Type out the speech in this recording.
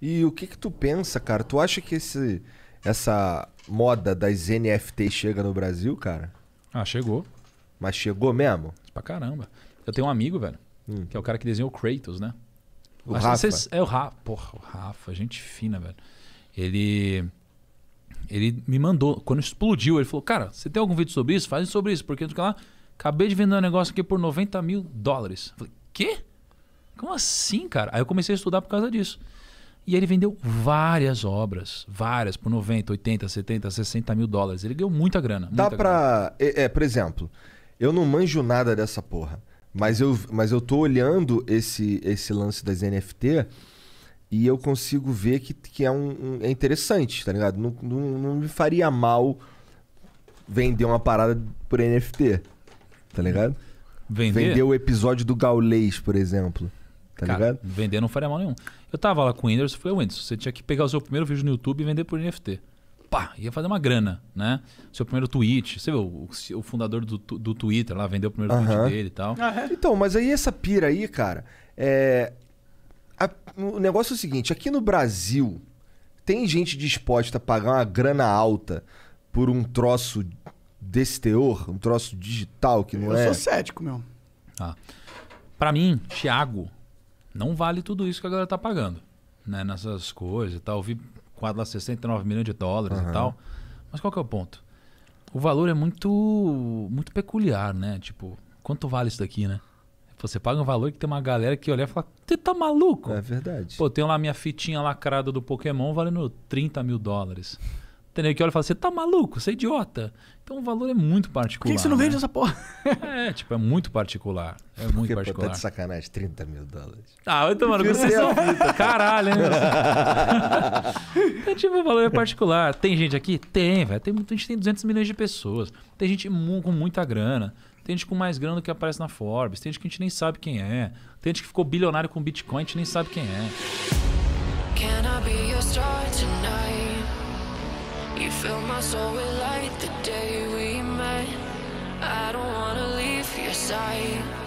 E o que que tu pensa, cara? Tu acha que esse, essa moda das NFT chega no Brasil, cara? Ah, chegou. Mas chegou mesmo? Pra caramba. Eu tenho um amigo, velho, hum. que é o cara que desenhou o Kratos, né? O Acho Rafa. Vocês... É o Rafa. Porra, o Rafa, gente fina, velho. Ele ele me mandou, quando explodiu, ele falou: Cara, você tem algum vídeo sobre isso? Faz sobre isso, porque lá, acabei de vender um negócio aqui por 90 mil dólares. Eu falei: Quê? Como assim, cara? Aí eu comecei a estudar por causa disso. E ele vendeu várias obras, várias, por 90, 80, 70, 60 mil dólares. Ele ganhou muita grana. Muita Dá pra. Grana. É, é, por exemplo, eu não manjo nada dessa porra. Mas eu, mas eu tô olhando esse, esse lance das NFT e eu consigo ver que, que é, um, é interessante, tá ligado? Não, não, não me faria mal vender uma parada por NFT, tá ligado? Vender, vender o episódio do Gaulês, por exemplo. Tá Cara, ligado? Vender não faria mal nenhum. Eu tava lá com o Whindersson, falei, Whindersson, você tinha que pegar o seu primeiro vídeo no YouTube e vender por NFT. Pá, ia fazer uma grana, né? Seu primeiro tweet. Você viu, o, o fundador do, do Twitter lá vendeu o primeiro tweet dele e tal. Então, mas aí essa pira aí, cara, é... A, o negócio é o seguinte, aqui no Brasil tem gente disposta a pagar uma grana alta por um troço desse teor, um troço digital que não eu é. Eu sou cético, meu. Ah. Para mim, Thiago não vale tudo isso que a galera tá pagando, né? Nessas coisas e tal. Eu vi quadro lá 69 milhões de dólares uhum. e tal. Mas qual que é o ponto? O valor é muito muito peculiar, né? Tipo, quanto vale isso daqui, né? Você paga um valor que tem uma galera que olha e fala, você tá maluco? É verdade. Pô, tem lá minha fitinha lacrada do Pokémon valendo 30 mil dólares. Entendeu que olha e fala, você tá maluco, você é idiota. Então o valor é muito particular. Por que, que você não né? vende essa porra? É, tipo, é muito particular. É muito particular. Pô, tá de sacanagem, 30 mil dólares. Ah, eu tô, mano, vocês são... Caralho, né? então, tipo, o valor é particular. Tem gente aqui? Tem, velho. A gente tem 200 milhões de pessoas. Tem gente com muita grana. Tem gente com mais grana do que aparece na Forbes. Tem gente que a gente nem sabe quem é. Tem gente que ficou bilionário com Bitcoin, a gente nem sabe quem é. Can I be your star tonight? Fill my soul with light the day we met I don't wanna leave your side